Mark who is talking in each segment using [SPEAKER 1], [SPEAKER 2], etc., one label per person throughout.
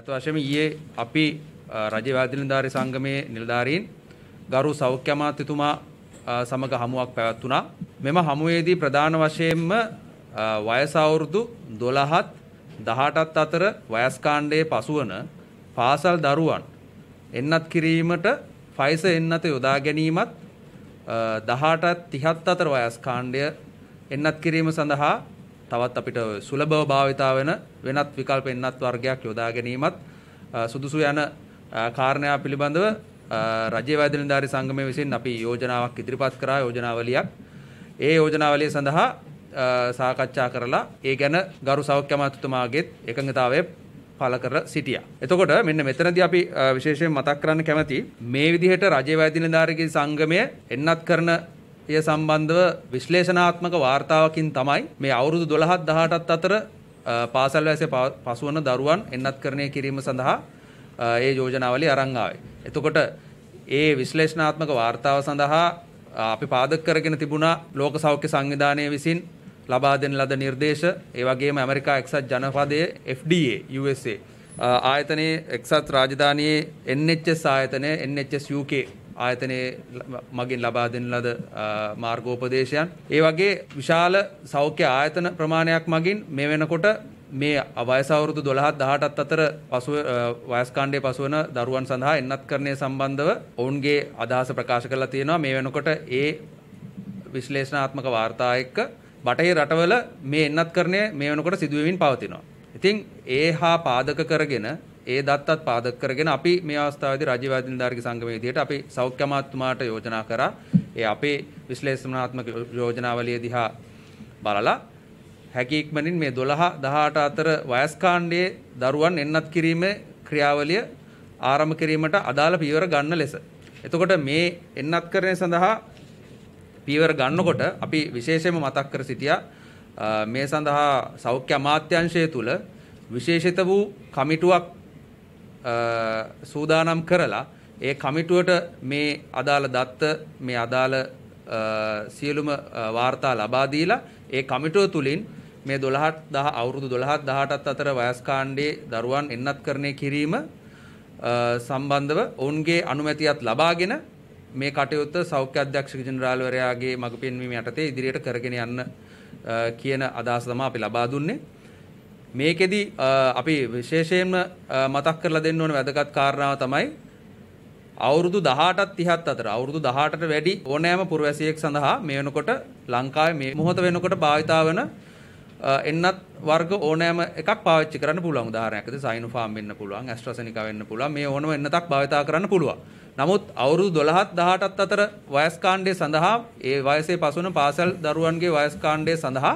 [SPEAKER 1] ඇත වශයෙන්ම ඊයේ අපි රජයේ වැදලින්දාරි සංගමේ නිලධාරීන් ගරු සෞඛ්‍ය අමාත්‍යතුමා සමග හමුවක් පැවැත්වුණා. මෙම හමුවේදී ප්‍රධාන වශයෙන්ම වයස අවුරුදු 12ත් 18ත් අතර වයස් කාණ්ඩයේ පසුවන පාසල් දරුවන් එන්නත් කිරීමට ෆයිස එන්නත යොදා ගැනීමත් 18ත් 30ත් අතර වයස් කාණ්ඩය එන්නත් කිරීම සඳහා තවත් අපිට සුලභව භාවිතා වෙන වෙනත් විකල්ප එන්නත් වර්ගයක් යොදා ගැනීමත් සුදුසු යන කාරණා පිළිබඳව රජයේ වෛද්‍ය නිලධාරි සංගමය විසින් අපි යෝජනාවක් ඉදිරිපත් කරා යෝජනාවලියක්. ඒ යෝජනාවලිය සඳහා සාකච්ඡා කරලා ඒ ගැන ගරු සෞඛ්‍ය අමාත්‍යතුමාගෙත් එකඟතාවය පළ කර සිටියා. එතකොට මෙන්න මෙතනදී අපි විශේෂයෙන් මතක් කරන්න කැමති මේ විදිහට රජයේ වෛද්‍ය නිලධාරිගේ සංගමය එන්නත් කරන එය සම්බන්ධව විශ්ලේෂණාත්මක වාර්තාවකින් තමයි මේ අවුරුදු 12ත් 18ත් අතර පාසල් වයසේ පසුවන දරුවන් එන්නත්කරණය කිරීම සඳහා ඒ යෝජනාවලිය අරන් ආවේ. එතකොට ඒ විශ්ලේෂණාත්මක වාර්තාව සඳහා අපි පාදක කරගෙන තිබුණා ලෝක සෞඛ්‍ය සංවිධානය විසින් ලබා දෙන ලද නිර්දේශ ඒ වගේම ඇමරිකා එක්සත් ජනපදයේ FDA USA ආයතනයේ එක්සත් රාජධානියේ NHS ආයතනය NHS UK ආයතනයේ මගින් ලබා දෙන ලද මාර්ගෝපදේශයන් ඒ වගේ විශාල සෞඛ්‍ය ආයතන ප්‍රමාණයක් මගින් මේ වෙනකොට මේ අවයසවරුදු දොළහත් දහටත් අතර පසුව වයස්කාණ්ඩය පසුවන දරුවන් සඳහා එන්නත් කරණය සම්බන්ධව ඔවුන්ගේ අදහස ප්‍රකාශ කරලා තියෙනවා මේ වෙනකොට ඒ විශ්ලේෂණාත්මක වාර්තා එක්ක බටහි රටවල මේ එන්නත් කරණය මේ වෙනකොට සිදුවමින් පවතිනවා. ඉතින් ඒ හා පාදක කරගෙන ඒ දත්තත් පාදක කරගෙන අපි මේ අවස්ථාවේදී රජීව අදින්දාර්ගේ සංගමයේ විදිහට අපි සෞඛ්‍ය අමාත්‍යතුමාට යෝජනා කරා. ඒ අපේ විශ්ලේෂණාත්මක යෝජනාවලිය දිහා බලලා හැකි ඉක්මනින් මේ 12 18 අතර වයස් කාණ්ඩයේ දරුවන් එන්නත් කිරීමේ ක්‍රියාවලිය ආරම්භ කිරීමට අදාළ පියවර ගන්න ලෙස. එතකොට මේ එන්නත් කරන සඳහා පියවර ගන්නකොට අපි විශේෂයෙන්ම මතක් කර සිටියා මේ සඳහා සෞඛ්‍ය අමාත්‍යංශය තුල විශේෂිත වූ කමිටුවක් සූදානම් කරලා ඒ කමිටුවට මේ අදාළ දත්ත මේ අදාළ සියලුම වාර්තා ලබා දීලා ඒ කමිටුව තුලින් මේ 12000 අවුරුදු 12 18ත් අතර වයස් කාණ්ඩයේ දරුවන් එන්නත් කරණය කිරීම සම්බන්ධව ඔවුන්ගේ අනුමැතියත් ලබාගෙන මේ කටයුත්ත සෞඛ්‍ය අධ්‍යක්ෂ ජෙනරාල්වරයාගේ මඟ පෙන්වීම යටතේ ඉදිරියට කරගෙන යන්න කියන අදහස තමයි අපි ලබා දුන්නේ. මේකෙදි අපි විශේෂයෙන්ම මතක් කරලා දෙන්න ඕන වැදගත් කාරණාව තමයි අවුරුදු 18ත් 30ත් අතර අවුරුදු 18ට වැඩි ඕනෑම පුරවැසියෙක් සඳහා මේ වෙනකොට ලංකාවේ මේ මොහොත වෙනකොට භාවිතා වෙන එන්නත් වර්ග ඕනෑම එකක් පාවිච්චි කරන්න පුළුවන් උදාහරණයක් ඇද සයිනෝෆාම් වෙන්න පුළුවන් ඇස්ට්‍රසෙනිකා වෙන්න පුළුවන් මේ ඕනම එන්නතක් භාවිතා කරන්න පුළුවන් නමුත් අවුරුදු 12ත් 18ත් අතර වයස් කාණ්ඩය සඳහා ඒ වයසේ පසුවන පාසල් දරුවන්ගේ වයස් කාණ්ඩය සඳහා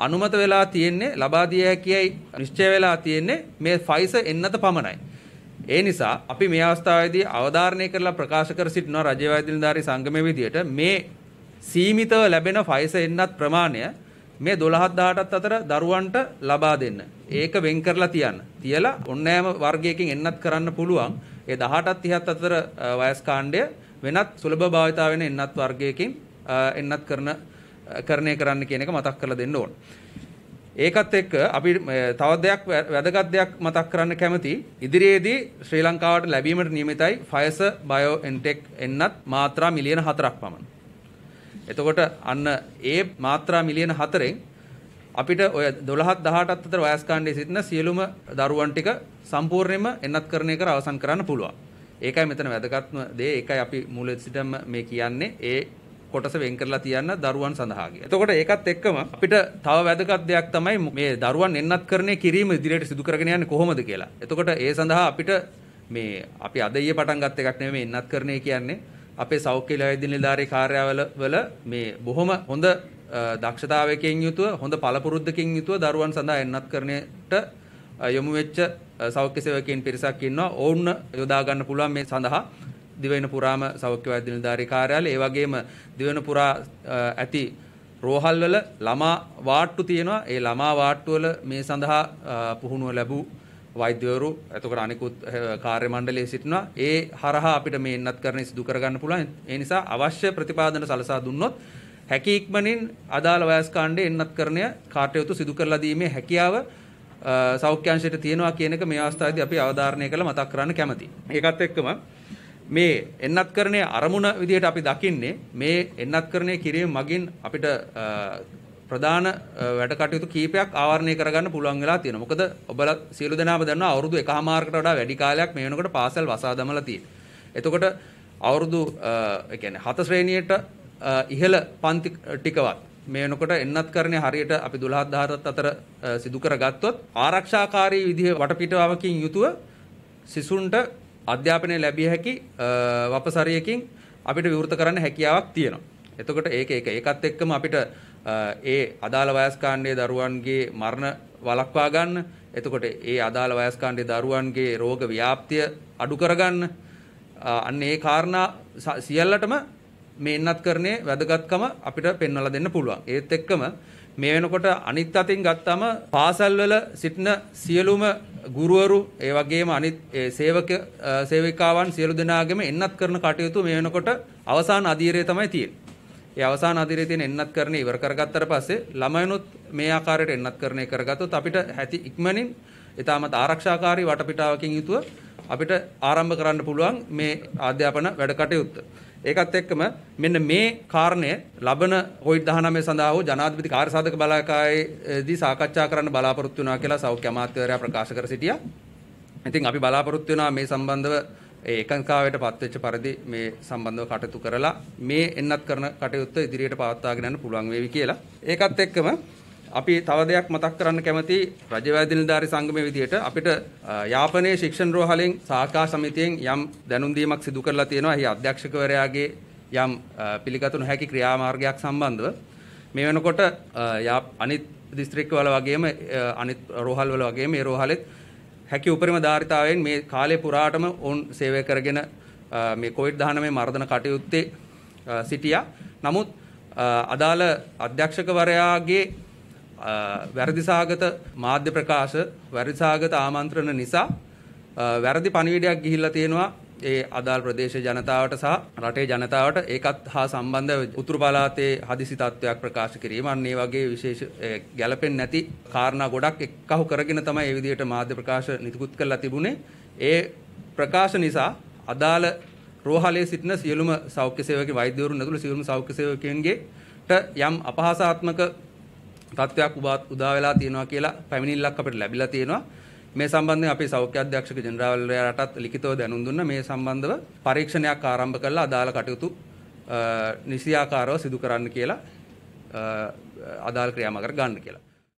[SPEAKER 1] අනුමත වෙලා තියෙන්නේ ලබා දිය හැකියි නිශ්චය වෙලා තියෙන්නේ මේ ෆයිස එන්නත පමණයි. ඒ නිසා අපි මේ අවස්ථාවේදී අවධාරණය කරලා ප්‍රකාශ කර සිටිනවා රජවැය දිනදාරි සංගමයේ විදියට මේ සීමිතව ලැබෙන ෆයිස එන්නත් ප්‍රමාණය මේ 12000ටත් අතර දරුවන්ට ලබා දෙන්න. ඒක වෙන් කරලා තියන්න. තියලා ඕනෑම වර්ගයකින් එන්නත් කරන්න පුළුවන්. ඒ 18ත් 30ත් අතර වයස් කාණ්ඩය වෙනත් සුලභ භාවිතාව වෙන එන්නත් වර්ගයකින් එන්නත් කරන කරණය කරන්න කියන එක මතක් කරලා දෙන්න ඕන. ඒකත් එක්ක අපි තව දෙයක් වැදගත් දෙයක් මතක් කරන්න කැමති ඉදිරියේදී ශ්‍රී ලංකාවට ලැබීමට නියමිතයි ෆයස බයෝ එන්ටෙක් එන්නත් මාත්‍රා මිලියන 4ක් පමණ. එතකොට අන්න ඒ මාත්‍රා මිලියන 4ෙන් අපිට ඔය 12 18ත් අතර වයස් කාණ්ඩයේ සිටින සියලුම දරුවන් ටික සම්පූර්ණයෙන්ම එන්නත් කරණය කර අවසන් කරන්න පුළුවන්. ඒකයි මෙතන වැදගත්ම දේ. ඒකයි අපි මූලෙ සිටම මේ කියන්නේ. ඒ කොටස වෙන් කරලා තියන්න දරුවන් සඳහා කියලා. එතකොට ඒකත් එක්කම අපිට තව වැදගත් දෙයක් තමයි මේ දරුවන් එන්නත් කරන්නේ කිරීම ඉදිරියට සිදු කරගෙන යන්නේ කොහොමද කියලා. එතකොට ඒ සඳහා අපිට මේ අපි අද ඊයේ පටන් ගත්ත එකක් නෙමෙයි එන්නත් කරන්නේ කියන්නේ අපේ සෞඛ්‍ය ලේදි නිලධාරී කාර්යාවල වල මේ බොහොම හොඳ දක්ෂතාවයකින් යුතුව හොඳ පළපුරුද්දකින් යුතුව දරුවන් සඳහා එන්නත් කරන්නට යොමු වෙච්ච සෞඛ්‍ය සේවකයන් පිරිසක් ඉන්නවා. ඔවුන් යොදා ගන්න පුළුවන් මේ සඳහා දිවෙන පුරාම සෞඛ්‍ය වෛද්‍ය නිලධාරී කාර්යාලය ඒ වගේම දිවෙන පුරා ඇති රෝහල්වල ළමා වාට්ටු තියෙනවා ඒ ළමා වාට්ටුවල මේ සඳහා පුහුණුව ලැබූ වෛද්‍යවරු එතකොට අනිකුත් කාර්ය මණ්ඩලයේ සිටිනවා ඒ හරහා අපිට මේ ඉන්නත් කරන සිදු කරගන්න පුළුවන් ඒ නිසා අවශ්‍ය ප්‍රතිපාදන සලසා දුන්නොත් හැකි ඉක්මනින් අදාළ වයස් කාණ්ඩයේ එන්නත් කරණය කාටයුතු සිදු කරලා දීමේ හැකියාව සෞඛ්‍යංශයට තියෙනවා කියන එක මේ අවස්ථාවේදී අපි අවධාරණය කළ මතක් කරන්න කැමතියි. ඒකත් එක්කම මේ එන්නත් කරණය අරමුණ විදිහට අපි දකින්නේ මේ එන්නත් කරණය කිරීම මගින් අපිට ප්‍රධාන වැඩ කටයුතු කීපයක් ආවරණය කරගන්න පුළුවන් වෙලා තියෙනවා. මොකද ඔබලා සියලු දෙනාම දන්නවා අවුරුදු එකහමාරකට වඩා වැඩි කාලයක් මේ වෙනකොට පාසල් වසා දමලා තියෙනවා. එතකොට අවුරුදු ඒ කියන්නේ හත ශ්‍රේණියට ඉහළ පන්ති ටිකවත් මේ වෙනකොට එන්නත් කරණේ හරියට අපි 12 14 අතර සිදු කරගත්තොත් ආරක්ෂාකාරී විදිහ වටපිටාවකින් යුතුව සිසුන්ට අධ්‍යාපනය ලැබිය හැකි වපසරියකින් අපිට විවෘත කරන්න හැකියාවක් තියෙනවා. එතකොට ඒක ඒක ඒකත් එක්කම අපිට ඒ අදාළ වයස්කාණ්ඩයේ දරුවන්ගේ මරණ වළක්වා ගන්න. එතකොට ඒ අදාළ වයස්කාණ්ඩයේ දරුවන්ගේ රෝග ව්‍යාප්තිය අඩු කරගන්න. අන්න ඒ කාරණා සියල්ලටම මේ ඉන්නත් කරන්නේ වැදගත්කම අපිට පෙන්වලා දෙන්න පුළුවන්. ඒත් එක්කම මේ වෙනකොට අනිත් අතින් ගත්තම පාසල්වල සිටින සියලුම ගුරුවරු ඒ වගේම අනිත් සේවක සේවිකාවන් සියලු දෙනාගේම එන්නත් කරන කටයුතු මේ වෙනකොට අවසාන අධීරය තමයි තියෙන්නේ. ඒ අවසාන අධීරයේ තියෙන එන්නත් කරන ඉවර කරගත්තට පස්සේ ළමයිනුත් මේ ආකාරයට එන්නත් කරන එක කරගත්තොත් අපිට ඇති ඉක්මනින් ඊටමත් ආරක්ෂාකාරී වටපිටාවකින් යුතුව අපිට ආරම්භ කරන්න පුළුවන් මේ අධ්‍යාපන වැඩ කටයුත්ත. ඒකත් එක්කම මෙන්න මේ කාරණය ලබන කොවිඩ් 19 සඳහා වූ ජනාධිපති කාර්ය සාධක බලාකායේදී සාකච්ඡා කරන්න බලාපොරොත්තු වෙනවා කියලා සෞඛ්‍ය අමාත්‍යවරයා ප්‍රකාශ කර සිටියා. ඉතින් අපි බලාපොරොත්තු වෙනවා මේ සම්බන්ධව ඒ එකඟතාවයට පත්වෙච්ච පරිදි මේ සම්බන්ධව කටයුතු කරලා මේ එන්නත් කරන කටයුත්ත ඉදිරියට පවත්වාගෙන යන්න පුළුවන් වේවි කියලා. ඒකත් එක්කම අපි තව දෙයක් මතක් කරන්න කැමති රජවැදි නිලධාරි සංගමයේ විදිහට අපිට යාපනයේ ශික්ෂණ රෝහලෙන් සාකා සමිතියෙන් යම් දැනුම් දීමක් සිදු කරලා තියෙනවා. එහි අධ්‍යක්ෂකවරයාගේ යම් පිළිගත නොහැකි ක්‍රියාමාර්ගයක් සම්බන්ධව මේ වෙනකොට අනිත් දිස්ත්‍රික්ක වල වගේම අනිත් රෝහල් වල වගේම මේ රෝහලෙත් හැකි උපරිම ධාරිතාවයෙන් මේ කාලය පුරාටම ඔවුන් සේවය කරගෙන මේ කොවිඩ් 19 මර්ධන කටයුත්තේ සිටියා. නමුත් අදාළ අධ්‍යක්ෂකවරයාගේ වැරදිසාගත මාධ්‍ය ප්‍රකාශ වැරදිසාගත ආමන්ත්‍රණ නිසා වැරදි පණිවිඩයක් ගිහිල්ලා තියෙනවා ඒ අදාල් ප්‍රදේශ ජනතාවට සහ රටේ ජනතාවට ඒකත් හා සම්බන්ධ උතුරු පළාතේ හදිසි තත්ත්වයක් ප්‍රකාශ කිරීම අන්න ඒ වගේ විශේෂ ගැළපෙන්නේ නැති කාරණා ගොඩක් එක්කහු කරගෙන තමයි ඒ විදිහට මාධ්‍ය ප්‍රකාශ නිකුත් කරලා තිබුණේ ඒ ප්‍රකාශ නිසා අදාළ රෝහලේ සිටින සියලුම සෞඛ්‍ය සේවකයන් වෛද්‍යවරුන් ඇතුළු සියලුම සෞඛ්‍ය සේවකයන්ගේට යම් අපහාසාත්මක තත්ත්වයක් උබාත් උදා වෙලා තියෙනවා කියලා පැමිණිල්ලක් අපිට ලැබිලා තියෙනවා. මේ සම්බන්ධයෙන් අපේ සෞඛ්‍ය අධ්‍යක්ෂක ජෙනරාල්වරයාටත් ලිඛිතව දැනුම් දුන්න මේ සම්බන්ධව පරීක්ෂණයක් ආරම්භ කරලා අදාළ කටයුතු නිසියාකාරව සිදු කරන්න කියලා අදාළ ක්‍රියාමාර්ග ගන්න කියලා.